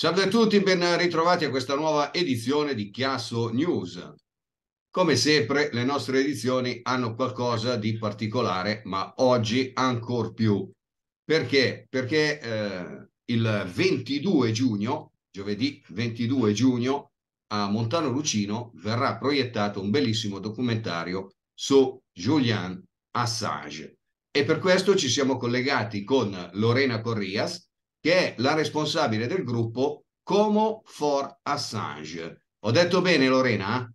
Salve a tutti, ben ritrovati a questa nuova edizione di Chiasso News. Come sempre, le nostre edizioni hanno qualcosa di particolare, ma oggi ancor più. Perché? Perché eh, il 22 giugno, giovedì 22 giugno, a Montano Lucino verrà proiettato un bellissimo documentario su Julian Assange. E per questo ci siamo collegati con Lorena Corrias, che è la responsabile del gruppo Como for Assange. Ho detto bene, Lorena?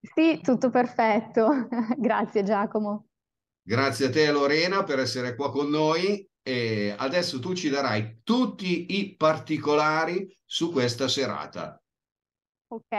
Sì, tutto perfetto. Grazie Giacomo. Grazie a te Lorena per essere qua con noi e adesso tu ci darai tutti i particolari su questa serata. Ok,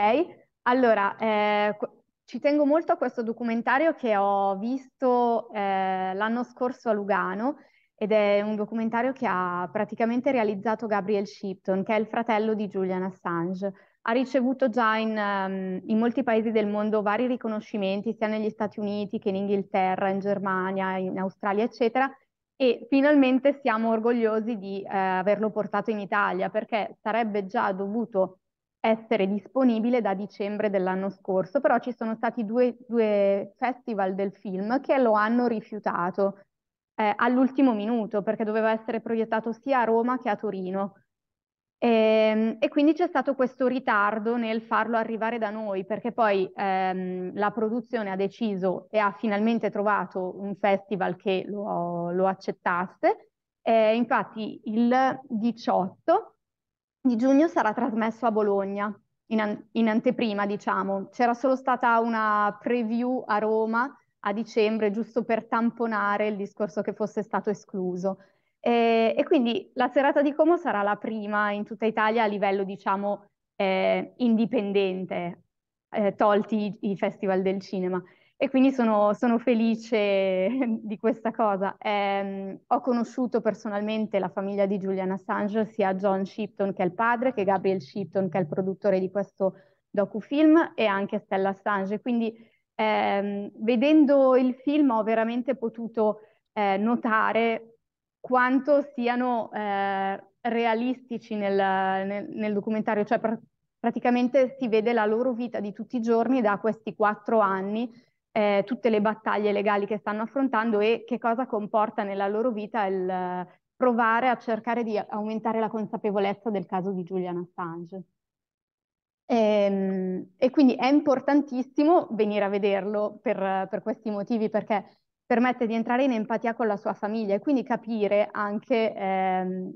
allora eh, ci tengo molto a questo documentario che ho visto eh, l'anno scorso a Lugano ed è un documentario che ha praticamente realizzato Gabriel Shipton, che è il fratello di Julian Assange. Ha ricevuto già in, um, in, molti paesi del mondo vari riconoscimenti, sia negli Stati Uniti che in Inghilterra, in Germania, in Australia, eccetera. E finalmente siamo orgogliosi di eh, averlo portato in Italia perché sarebbe già dovuto essere disponibile da dicembre dell'anno scorso, però ci sono stati due, due festival del film che lo hanno rifiutato eh, all'ultimo minuto perché doveva essere proiettato sia a Roma che a Torino. E, ehm, e, quindi c'è stato questo ritardo nel farlo arrivare da noi perché poi ehm, la produzione ha deciso e ha finalmente trovato un festival che lo, lo accettasse. Eh, infatti il 18 di giugno sarà trasmesso a Bologna in, an- in anteprima, diciamo. C'era solo stata una preview a Roma a dicembre, giusto per tamponare il discorso che fosse stato escluso. E, e quindi la serata di Como sarà la prima in tutta Italia a livello, diciamo, eh, indipendente, eh, tolti i, i, festival del cinema. E quindi sono, sono felice di questa cosa. Eh, ho conosciuto personalmente la famiglia di Julian Assange, sia John Shipton che è il padre, che Gabriel Shipton che è il produttore di questo docufilm, e anche Stella Assange. Quindi eh, vedendo il film ho veramente potuto eh, notare quanto siano eh, realistici nel, nel, nel, documentario, cioè pr- praticamente si vede la loro vita di tutti i giorni da questi quattro anni, eh, tutte le battaglie legali che stanno affrontando e che cosa comporta nella loro vita il eh, provare a cercare di aumentare la consapevolezza del caso di Julian Assange. E, ehm, e, quindi è importantissimo venire a vederlo per, per, questi motivi, perché permette di entrare in empatia con la sua famiglia e quindi capire anche eh,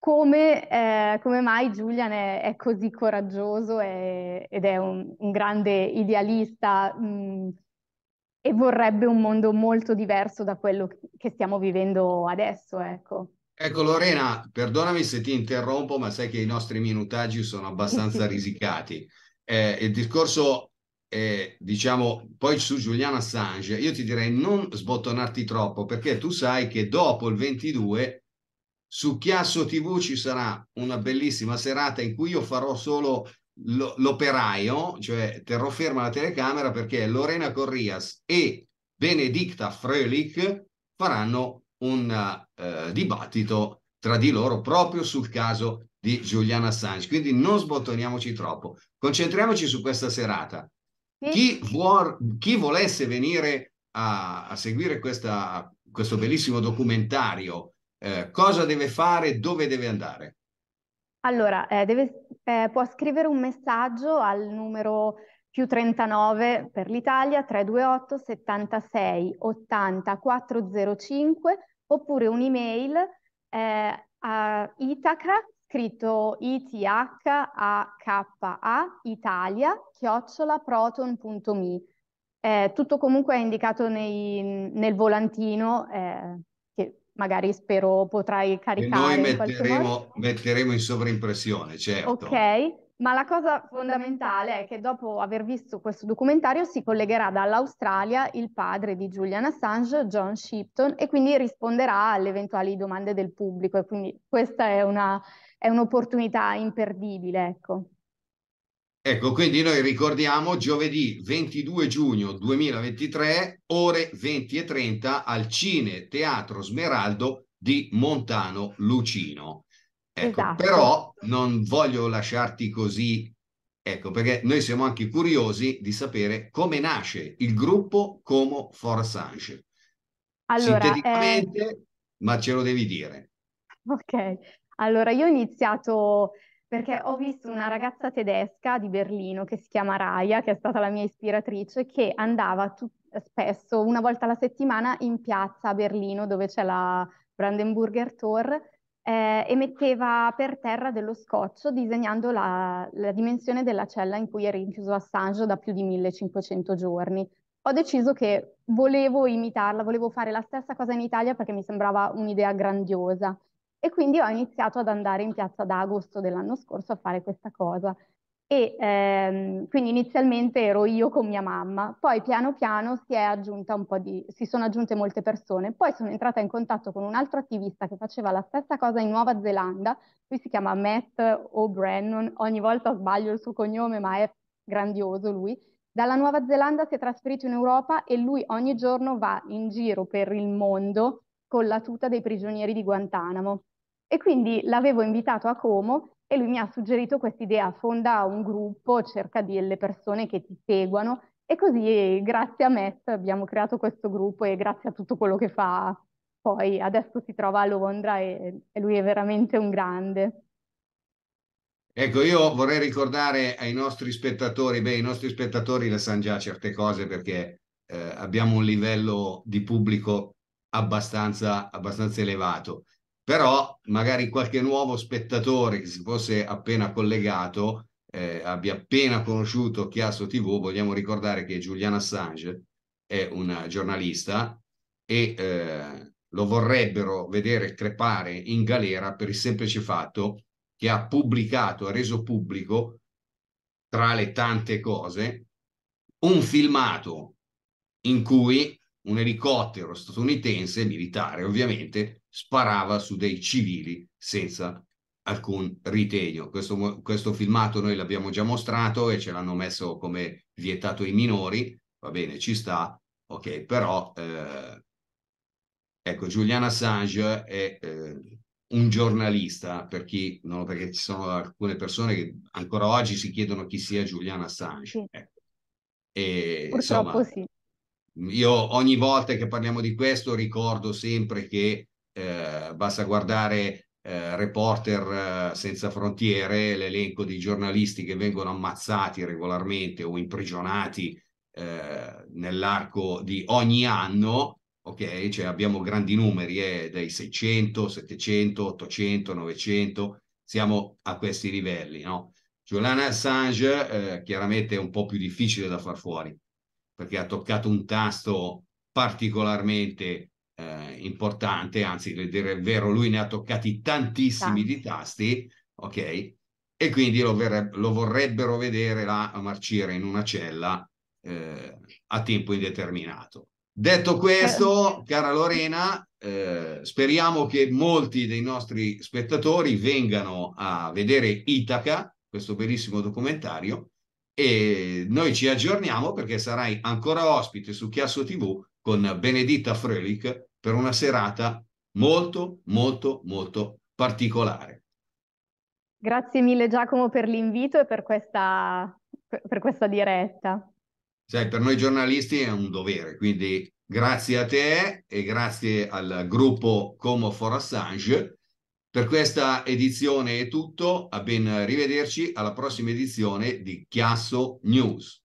come, eh, come, mai Julian è, è così coraggioso e, ed è un, un grande idealista mh, mm, e vorrebbe un mondo molto diverso da quello che stiamo vivendo adesso. Ecco. Ecco Lorena, perdonami se ti interrompo, ma sai che i nostri minutaggi sono abbastanza risicati. Eh, il discorso, è, diciamo, poi su Julian Assange, io ti direi non sbottonarti troppo, perché tu sai che dopo il 22 su Chiasso TV ci sarà una bellissima serata in cui io farò solo l'operaio, cioè terrò ferma la telecamera perché Lorena Corrias e Benedicta Frölich faranno un eh, dibattito tra di loro proprio sul caso di Julian Assange. Quindi non sbottoniamoci troppo, concentriamoci su questa serata. Chi, vuor, chi volesse venire a, a seguire questa, questo bellissimo documentario, eh, cosa deve fare, dove deve andare? Allora, eh, deve, eh, può scrivere un messaggio al numero più 39 per l'Italia 328 76 80 405 oppure un'email eh, a Itaca, scritto ithaka italia, chiocciolaproton.me. Eh, tutto comunque è indicato nei, nel volantino eh, che magari spero potrai caricare. E noi metteremo in, metteremo in sovraimpressione, certo. Ok, ma la cosa fondamentale è che dopo aver visto questo documentario si collegherà dall'Australia il padre di Julian Assange, John Shipton, e quindi risponderà alle eventuali domande del pubblico. E quindi questa è, una, è un'opportunità imperdibile. Ecco. Ecco, quindi noi ricordiamo giovedì 22 giugno 2023, ore 20 e 30 al Cine Teatro Smeraldo di Montano Lucino. Ecco, esatto. però non voglio lasciarti così, ecco, perché noi siamo anche curiosi di sapere come nasce il gruppo Como For Sanche. Allora, Sinteticamente, eh... ma ce lo devi dire. Ok, allora io ho iniziato perché ho visto una ragazza tedesca di Berlino che si chiama Raya, che è stata la mia ispiratrice, che andava tut- spesso, una volta alla settimana, in piazza a Berlino dove c'è la Brandenburger Tor eh, e metteva per terra dello scotch disegnando la, la dimensione della cella in cui era rinchiuso Assange da più di 1500 giorni. Ho deciso che volevo imitarla, volevo fare la stessa cosa in Italia perché mi sembrava un'idea grandiosa e quindi ho iniziato ad andare in piazza ad agosto dell'anno scorso a fare questa cosa. E ehm, quindi inizialmente ero io con mia mamma, poi piano piano si, di, si sono aggiunte molte persone, poi sono entrata in contatto con un altro attivista che faceva la stessa cosa in Nuova Zelanda, lui si chiama Matt O'Brennan, ogni volta sbaglio il suo cognome ma è grandioso lui, dalla Nuova Zelanda si è trasferito in Europa e lui ogni giorno va in giro per il mondo con la tuta dei prigionieri di Guantanamo. E quindi l'avevo invitato a Como e lui mi ha suggerito questa idea, fonda un gruppo, cerca delle persone che ti seguano e così grazie a Matt abbiamo creato questo gruppo e grazie a tutto quello che fa poi adesso si trova a Londra e, e lui è veramente un grande. Ecco, io vorrei ricordare ai nostri spettatori, beh, i nostri spettatori le sanno già certe cose perché eh, abbiamo un livello di pubblico abbastanza, abbastanza elevato però magari qualche nuovo spettatore che si fosse appena collegato eh, abbia appena conosciuto Chiasso TV, vogliamo ricordare che Giuliana Assange è una giornalista e eh, lo vorrebbero vedere crepare in galera per il semplice fatto che ha pubblicato, ha reso pubblico, tra le tante cose, un filmato in cui un elicottero statunitense, militare ovviamente, sparava su dei civili senza alcun ritegno. Questo, questo filmato noi l'abbiamo già mostrato e ce l'hanno messo come vietato ai minori, va bene, ci sta, ok, però eh, ecco, Julian Assange è eh, un giornalista, per chi, no, perché ci sono alcune persone che ancora oggi si chiedono chi sia Julian Assange. Sì. Ecco. E, Purtroppo insomma, sì. Io ogni volta che parliamo di questo ricordo sempre che eh, basta guardare eh, Reporter eh, Senza Frontiere, l'elenco di giornalisti che vengono ammazzati regolarmente o imprigionati eh, nell'arco di ogni anno, ok? Cioè abbiamo grandi numeri eh, dai 600, 700, 800, 900, siamo a questi livelli, no? Giuliana Assange eh, chiaramente è un po' più difficile da far fuori perché ha toccato un tasto particolarmente eh, importante, anzi per dire il vero, lui ne ha toccati tantissimi Tanti. di tasti, ok? E quindi lo, verreb- lo, vorrebbero vedere là a marcire in una cella eh, a tempo indeterminato. Detto eh, questo, cara Lorena, eh, speriamo che molti dei nostri spettatori vengano a vedere Itaca, questo bellissimo documentario, e noi ci aggiorniamo perché sarai ancora ospite su Chiasso TV con Benedetta Frölich per una serata molto, molto, molto particolare. Grazie mille Giacomo per l'invito e per questa, per questa diretta. Sai, per noi giornalisti è un dovere, quindi grazie a te e grazie al gruppo Como for Assange. Per questa edizione è tutto, a ben rivederci alla prossima edizione di Chiasso News.